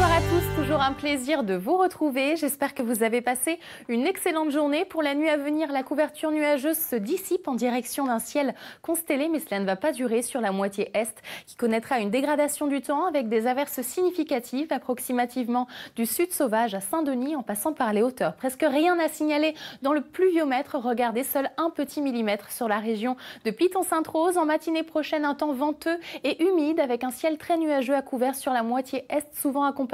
Bonsoir à tous, toujours un plaisir de vous retrouver. J'espère que vous avez passé une excellente journée. Pour la nuit à venir, la couverture nuageuse se dissipe en direction d'un ciel constellé, mais cela ne va pas durer sur la moitié est, qui connaîtra une dégradation du temps avec des averses significatives, approximativement du sud sauvage à Saint-Denis en passant par les hauteurs. Presque rien à signaler dans le pluviomètre. Regardez, seul un petit millimètre sur la région de Piton-Sainte-Rose. En matinée prochaine, un temps venteux et humide avec un ciel très nuageux à couvert sur la moitié est, souvent accompagné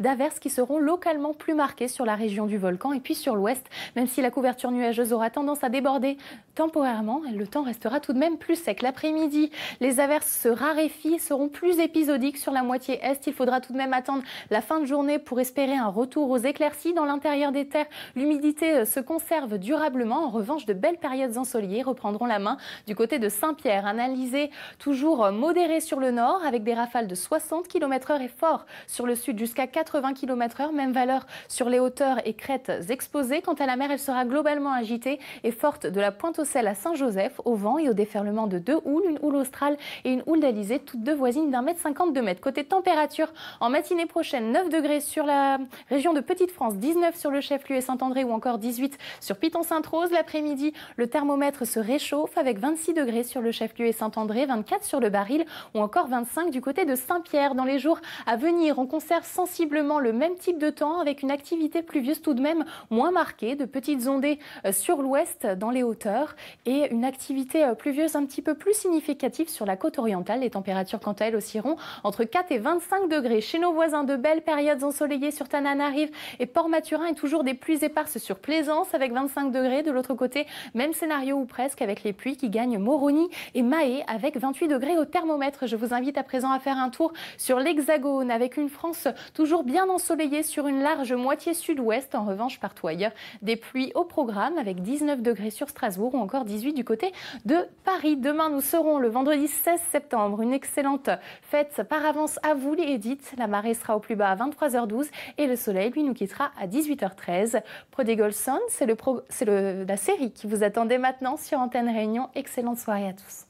d'averses qui seront localement plus marquées sur la région du volcan et puis sur l'ouest. Même si la couverture nuageuse aura tendance à déborder temporairement, le temps restera tout de même plus sec. L'après-midi, les averses se raréfient seront plus épisodiques sur la moitié est. Il faudra tout de même attendre la fin de journée pour espérer un retour aux éclaircies dans l'intérieur des terres. L'humidité euh, se conserve durablement. En revanche, de belles périodes ensoleillées reprendront la main du côté de Saint-Pierre. Analysé toujours euh, modéré sur le nord avec des rafales de 60 km/h et fort sur le sud jusqu'à 80 km/h. Même valeur sur les hauteurs et crêtes exposées. Quant à la mer, elle sera globalement agitée et forte de la pointe au sel à Saint-Joseph, au vent et au déferlement de deux houles, une houle australe et une houle d'Alizé, toutes deux voisines d'un mètre cinquante, deux mètres. Côté température, en matinée prochaine, 9 degrés sur la région de Petite-France, 19 sur le chef-lieu et Saint-André ou encore 18 sur Piton-Sainte-Rose. L'après-midi, le thermomètre se réchauffe avec 26 degrés sur le chef-lieu et Saint-André, 24 sur le baril ou encore 25 du côté de Saint-Pierre. Dans les jours à venir, on conserve sensiblement le même type de temps avec une activité pluvieuse tout de même moins marquée, de petites ondées euh, sur l'ouest dans les hauteurs et une activité euh, pluvieuse un petit peu plus significative sur la côte orientale. Les températures quant à elles rond entre 4 et 25 degrés. Chez nos voisins, de belles périodes ensoleillées sur Tananarive et Port-Maturin et toujours des pluies éparses sur Plaisance avec 25 degrés. De l'autre côté, même scénario ou presque avec les pluies qui gagnent Moroni et Mahé avec 28 degrés au thermomètre. Je vous invite à présent à faire un tour sur l'Hexagone avec une France Toujours bien ensoleillé sur une large moitié sud-ouest. En revanche, partout ailleurs, des pluies au programme avec 19 degrés sur Strasbourg ou encore 18 du côté de Paris. Demain, nous serons le vendredi 16 septembre. Une excellente fête par avance à vous, les Edith. La marée sera au plus bas à 23h12 et le soleil, lui, nous quittera à 18h13. Prodigal Son, c'est la série qui vous attendait maintenant sur Antenne Réunion. Excellente soirée à tous.